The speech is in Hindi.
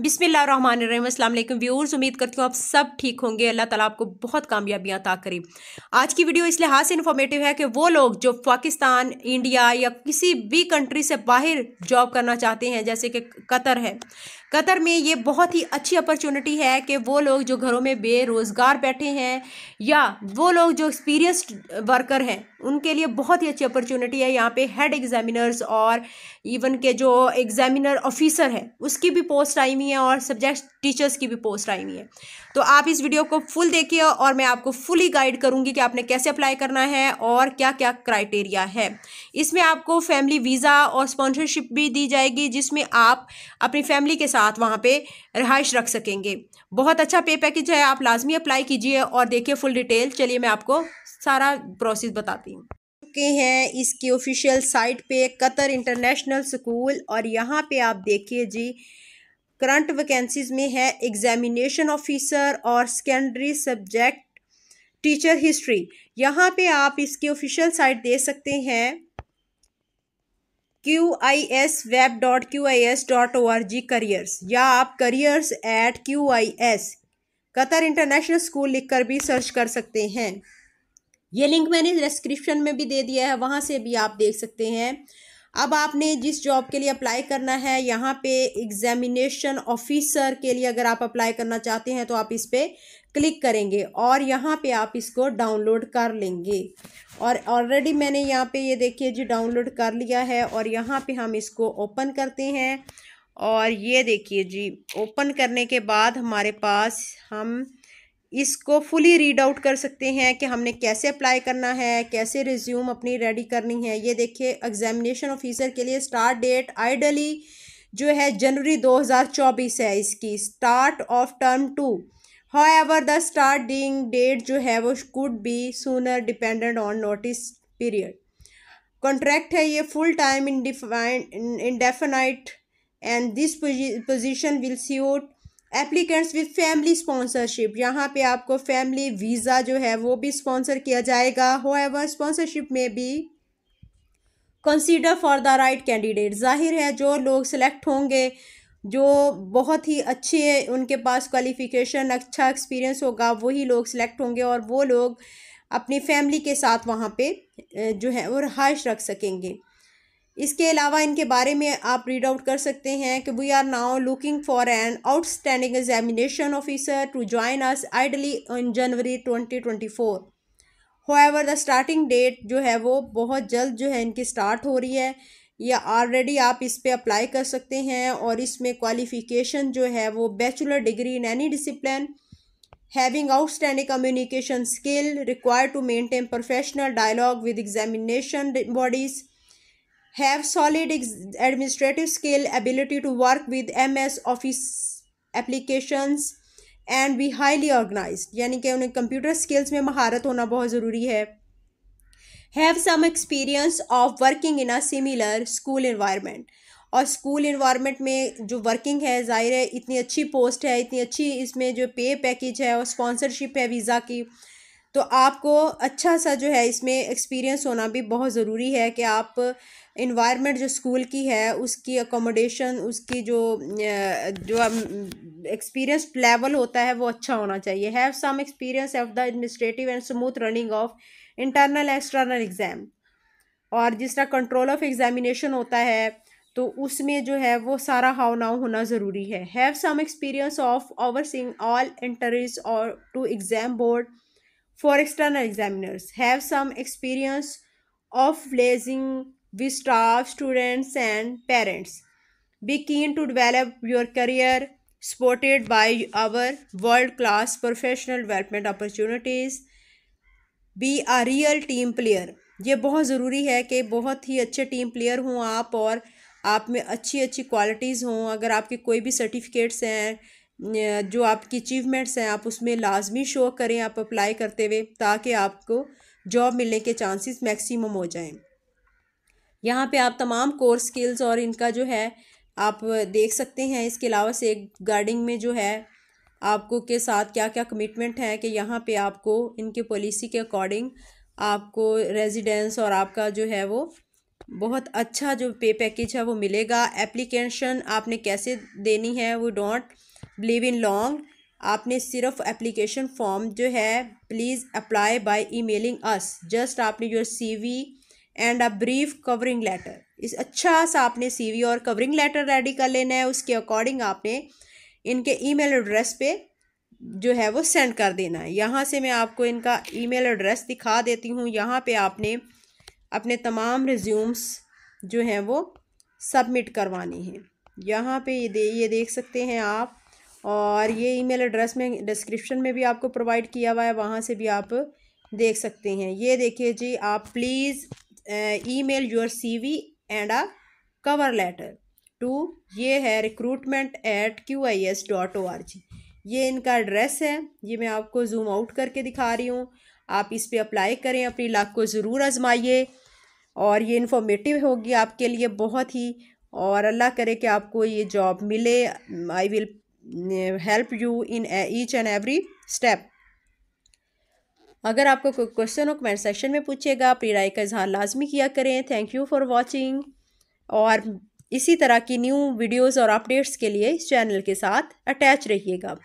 बिसमीम अल्लाम व्यूअर्स उम्मीद करती हूँ आप सब ठीक होंगे अल्लाह ताला आपको बहुत कामयाबियाँ अता करे आज की वीडियो इस लिहाज से इन्फॉर्मेटिव है कि वो लोग जो पाकिस्तान इंडिया या किसी भी कंट्री से बाहर जॉब करना चाहते हैं जैसे कि कतर है कतर में ये बहुत ही अच्छी अपॉर्चुनिटी है कि वो लोग जो घरों में बेरोज़गार बैठे हैं या वो लोग जो एक्सपीरियंस्ड वर्कर हैं उनके लिए बहुत ही अच्छी अपॉर्चुनिटी है यहाँ पे हेड एग्जामिनर्स और इवन के जो एग्जामिनर ऑफिसर है उसकी भी पोस्ट आई हुई है और सब्जेक्ट टीचर्स की भी पोस्ट आई हुई है तो आप इस वीडियो को फुल देखिए और मैं आपको फुली गाइड करूँगी कि आपने कैसे अप्लाई करना है और क्या क्या क्राइटेरिया है इसमें आपको फैमिली वीज़ा और स्पॉन्सरशिप भी दी जाएगी जिसमें आप अपनी फैमिली के साथ वहाँ पर रहाइश रख सकेंगे बहुत अच्छा पे पैकेज है आप लाजमी अप्लाई कीजिए और देखिए फुल डिटेल चलिए मैं आपको सारा प्रोसेस बताती जाती चुके हैं इसकी ऑफिशियल साइट पे कतर इंटरनेशनल स्कूल और यहाँ पे आप देखिए जी करंट वैकेंसीज़ में है एग्जामिनेशन ऑफिसर और सेकेंडरी सब्जेक्ट टीचर हिस्ट्री यहाँ पे आप इसकी ऑफिशियल साइट दे सकते हैं Q I S web dot Q I S dot O R G careers या आप careers at Q I S Qatar international school लिखकर भी सर्च कर सकते हैं ये लिंक मैंने डिस्क्रिप्शन में भी दे दिया है वहाँ से भी आप देख सकते हैं अब आपने जिस जॉब के लिए अप्लाई करना है यहाँ पे एग्जामिनेशन ऑफिसर के लिए अगर आप अप्लाई करना चाहते हैं तो आप इस पर क्लिक करेंगे और यहाँ पे आप इसको डाउनलोड कर लेंगे और ऑलरेडी मैंने यहाँ पे ये देखिए जी डाउनलोड कर लिया है और यहाँ पे हम इसको ओपन करते हैं और ये देखिए जी ओपन करने के बाद हमारे पास हम इसको फुली रीड आउट कर सकते हैं कि हमने कैसे अप्लाई करना है कैसे रिज्यूम अपनी रेडी करनी है ये देखिए एग्जामिनेशन ऑफिसर के लिए स्टार्ट डेट आइडली जो है जनवरी 2024 है इसकी start of term two however the starting date जो है वो could be sooner dependent on notice period contract है ये full time in define indefinite and this position will suit applicants with family sponsorship यहाँ पे आपको फैमिली वीज़ा जो है वो भी स्पॉन्सर किया जाएगा हो एवर स्पॉन्सरशिप में भी consider for the right candidate जाहिर है जो लोग सेलेक्ट होंगे जो बहुत ही अच्छे उनके पास क्वालिफ़िकेशन अच्छा एक्सपीरियंस होगा वही लोग सेलेक्ट होंगे और वो लोग अपनी फैमिली के साथ वहाँ पे जो है वो रहाइश रख सकेंगे इसके अलावा इनके बारे में आप रीड आउट कर सकते हैं कि we are now looking for an outstanding examination officer to join us ideally in January twenty twenty four however the starting date जो है वो बहुत जल्द जो है इनकी स्टार्ट हो रही है या ऑलरेडी आप इस पर अप्लाई कर सकते हैं और इसमें क्वालिफिकेशन जो है वो bachelor degree in any discipline having outstanding communication skill require to maintain professional dialogue with examination bodies have solid administrative skill ability to work with M S office applications and be highly organise यानी कि उन्हें कंप्यूटर स्किल्स में महारत होना बहुत ज़रूरी है have some experience of working in a similar school environment और स्कूल इन्वायरमेंट में जो वर्किंग है ज़ाहिर है इतनी अच्छी पोस्ट है इतनी अच्छी इसमें जो पे पैकेज है और स्पॉन्सरशिप है वीज़ा की तो आपको अच्छा सा जो है इसमें एक्सपीरियंस होना भी बहुत ज़रूरी है कि आप इन्वायरमेंट जो स्कूल की है उसकी अकोमोडेशन उसकी जो जो एक्सपीरियंस लेवल होता है वो अच्छा होना चाहिए have some experience of the administrative and smooth running of internal external exam और जिस तरह कंट्रोल ऑफ एग्ज़ामिनेशन होता है तो उसमें जो है वो सारा हाव नाव होना ज़रूरी है have some experience of overseeing all entries और to exam board for external examiners have some experience of liaising with staff, students and parents. Be keen to develop your career supported by our world-class professional development opportunities. Be a real team player. ये बहुत ज़रूरी है कि बहुत ही अच्छे टीम प्लेयर हों आप और आप में अच्छी अच्छी क्वालिटीज़ हों अगर आपके कोई भी सर्टिफिकेट्स हैं जो आपकी अचीवमेंट्स हैं आप उसमें लाजमी शो करें आप अप्लाई करते हुए ताकि आपको जॉब मिलने के चांसेस मैक्सिमम हो जाएं यहाँ पे आप तमाम कोर स्किल्स और इनका जो है आप देख सकते हैं इसके अलावा से गार्डिंग में जो है आपको के साथ क्या क्या कमिटमेंट है कि यहाँ पे आपको इनके पॉलिसी के अकॉर्डिंग आपको रेजिडेंस और आपका जो है वो बहुत अच्छा जो पे पैकेज है वो मिलेगा एप्लीकेशन आपने कैसे देनी है वो डोंट बिलीव इन लॉन्ग आपने सिर्फ एप्लीकेशन फॉर्म जो है please apply by emailing us just आपने your CV and a brief covering letter इस अच्छा सा आपने सीवी और कवरिंग लेटर रेडी कर लेना है उसके अकॉर्डिंग आपने इनके ईमेल एड्रेस पे जो है वो सेंड कर देना है यहाँ से मैं आपको इनका ईमेल एड्रेस दिखा देती हूँ यहाँ पे आपने अपने तमाम रिज्यूम्स जो हैं वो सबमिट करवानी हैं यहाँ पे ये दे ये देख सकते हैं आप और ये ईमेल एड्रेस में डिस्क्रिप्शन में भी आपको प्रोवाइड किया हुआ है वहाँ से भी आप देख सकते हैं ये देखिए जी आप please your C V and a cover letter to ये है recruitment at Q I S dot O R G ये इनका एड्रेस है ये मैं आपको जूम आउट करके दिखा रही हूँ आप इस पर अप्लाई करें अपनी लाख को ज़रूर आजमाइए और ये इन्फॉर्मेटिव होगी आपके लिए बहुत ही और अल्लाह करे कि आपको ये जॉब मिले I will help you in each and every step अगर आपको कोई क्वेश्चन हो कमेंट सेक्शन में पूछेगा अपनी राय का इजहार लाजमी किया करें थैंक यू फॉर वॉचिंग और इसी तरह की न्यू वीडियोज़ और अपडेट्स के लिए इस चैनल के साथ अटैच रहिएगा